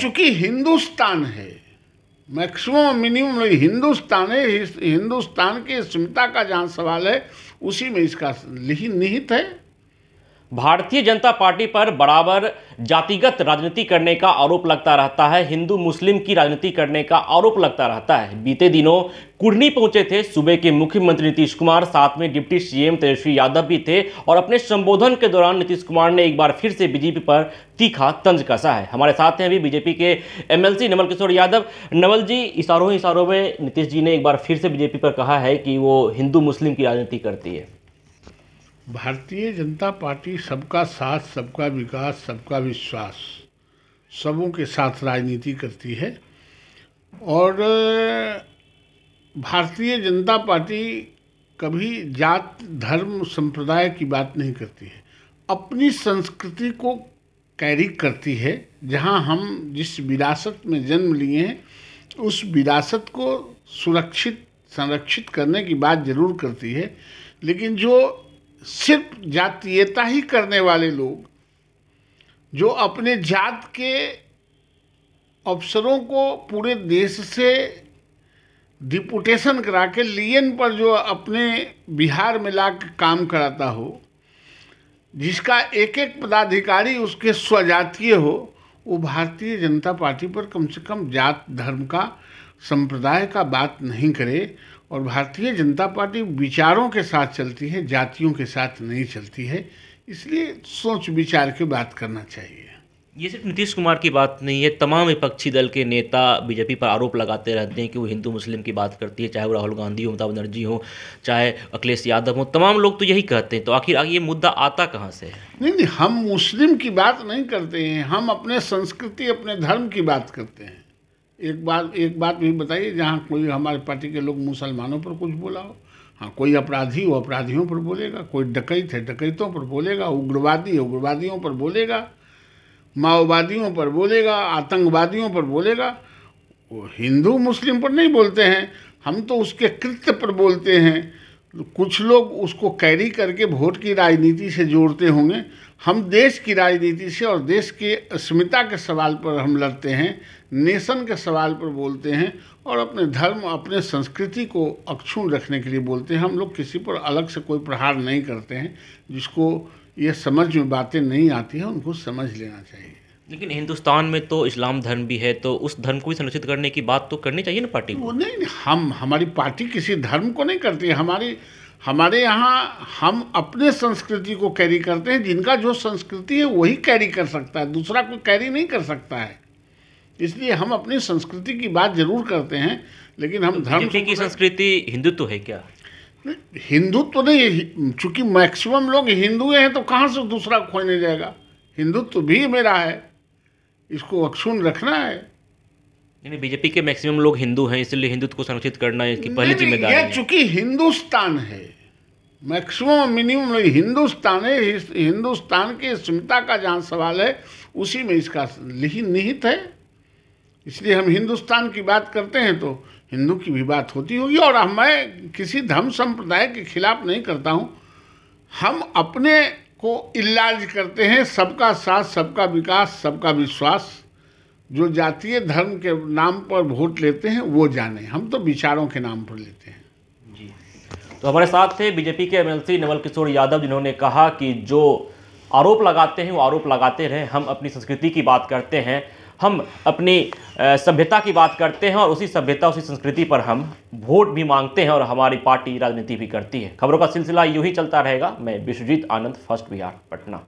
चूंकि हिंदुस्तान है maximum minimum Hindustan है हिंदुस्तान की स्मिता का जहाँ सवाल है उसी में इसका निहित है भारतीय जनता पार्टी पर बराबर जातिगत राजनीति करने का आरोप लगता रहता है हिंदू मुस्लिम की राजनीति करने का आरोप लगता रहता है बीते दिनों कुड़नी पहुंचे थे सुबह के मुख्यमंत्री नीतीश कुमार साथ में डिप्टी सीएम तेजस्वी यादव भी थे और अपने संबोधन के दौरान नीतीश कुमार ने एक बार फिर से बीजेपी पर तीखा तंज कसा है हमारे साथ हैं अभी बीजेपी के एमएलसी नवल किशोर यादव नवल जी इशारों ही इशारों में नीतीश जी ने एक बार फिर से बीजेपी पर कहा है कि वो हिंदू मुस्लिम की राजनीति करती है भारतीय जनता पार्टी सबका साथ सबका विकास सबका विश्वास सबों के साथ राजनीति करती है और भारतीय जनता पार्टी कभी जात धर्म संप्रदाय की बात नहीं करती है अपनी संस्कृति को कैरी करती है जहां हम जिस विरासत में जन्म लिए हैं उस विरासत को सुरक्षित संरक्षित करने की बात ज़रूर करती है लेकिन जो सिर्फ जातीयता ही करने वाले लोग जो अपने जात के अफसरों को पूरे देश से डिपुटेशन करा के लियन पर जो अपने बिहार में ला के काम कराता हो जिसका एक एक पदाधिकारी उसके स्वजातीय हो वो भारतीय जनता पार्टी पर कम से कम जात धर्म का संप्रदाय का बात नहीं करे और भारतीय जनता पार्टी विचारों के साथ चलती है जातियों के साथ नहीं चलती है इसलिए सोच विचार के बात करना चाहिए ये सिर्फ नीतीश कुमार की बात नहीं है तमाम विपक्षी दल के नेता बीजेपी पर आरोप लगाते रहते हैं कि वो हिंदू मुस्लिम की बात करती है चाहे वो राहुल गांधी हो ममता बनर्जी हो चाहे अखिलेश यादव हो तमाम लोग तो यही कहते हैं तो आखिर आगे ये मुद्दा आता कहाँ से है नहीं नहीं हम मुस्लिम की बात नहीं करते हैं हम अपने संस्कृति अपने धर्म की बात करते हैं एक बात एक बात भी बताइए जहाँ कोई हमारे पार्टी के लोग मुसलमानों पर कुछ बोला हो हाँ कोई अपराधी हो अपराधियों पर बोलेगा कोई डकैत है डकैतों पर बोलेगा उग्रवादी है उग्रवादियों पर बोलेगा माओवादियों पर बोलेगा आतंकवादियों पर बोलेगा वो हिंदू मुस्लिम पर नहीं बोलते हैं हम तो उसके कृत्य पर बोलते हैं कुछ लोग उसको कैरी करके वोट की राजनीति से जोड़ते होंगे हम देश की राजनीति से और देश के अस्मिता के सवाल पर हम लड़ते हैं नेशन के सवाल पर बोलते हैं और अपने धर्म अपने संस्कृति को अक्षुण रखने के लिए बोलते हैं हम लोग किसी पर अलग से कोई प्रहार नहीं करते हैं जिसको ये समझ में बातें नहीं आती हैं उनको समझ लेना चाहिए लेकिन हिंदुस्तान में तो इस्लाम धर्म भी है तो उस धर्म को भी संरक्षित करने की बात तो करनी चाहिए ना पार्टी को नहीं हम हमारी पार्टी किसी धर्म को नहीं करती हमारी हमारे यहाँ हम अपने संस्कृति को कैरी करते हैं जिनका जो संस्कृति है वही कैरी कर सकता है दूसरा कोई कैरी नहीं कर सकता है इसलिए हम अपनी संस्कृति की बात जरूर करते हैं लेकिन हम तो धर्म की संस्कृति हिंदुत्व तो है क्या हिंदुत्व तो नहीं चूँकि मैक्सिमम लोग हिंदुए हैं तो कहाँ से दूसरा खोजने जाएगा हिंदुत्व तो भी मेरा है इसको अक्षुण रखना है यानी बीजेपी के मैक्सिमम लोग हिंदू हैं इसलिए हिंदुत्व को संरक्षित करना इसकी पहली जिम्मेदारी है चूंकि हिंदुस्तान है मैक्सिमम मिनिमम हिंदुस्तान है हिंदुस्तान की स्मिता का जहाँ सवाल है उसी में इसका निहित है इसलिए हम हिंदुस्तान की बात करते हैं तो हिंदू की भी बात होती होगी और मैं किसी धर्म संप्रदाय के खिलाफ नहीं करता हूँ हम अपने को इलाज करते हैं सबका साथ सबका विकास सबका विश्वास जो जातीय धर्म के नाम पर वोट लेते हैं वो जाने हम तो विचारों के नाम पर लेते हैं जी तो हमारे साथ थे बीजेपी के एमएलसी नवल किशोर यादव जिन्होंने कहा कि जो आरोप लगाते हैं वो आरोप लगाते रहे हम अपनी संस्कृति की बात करते हैं हम अपनी सभ्यता की बात करते हैं और उसी सभ्यता उसी संस्कृति पर हम वोट भी मांगते हैं और हमारी पार्टी राजनीति भी करती है खबरों का सिलसिला यूं ही चलता रहेगा मैं विश्वजीत आनंद फर्स्ट बिहार पटना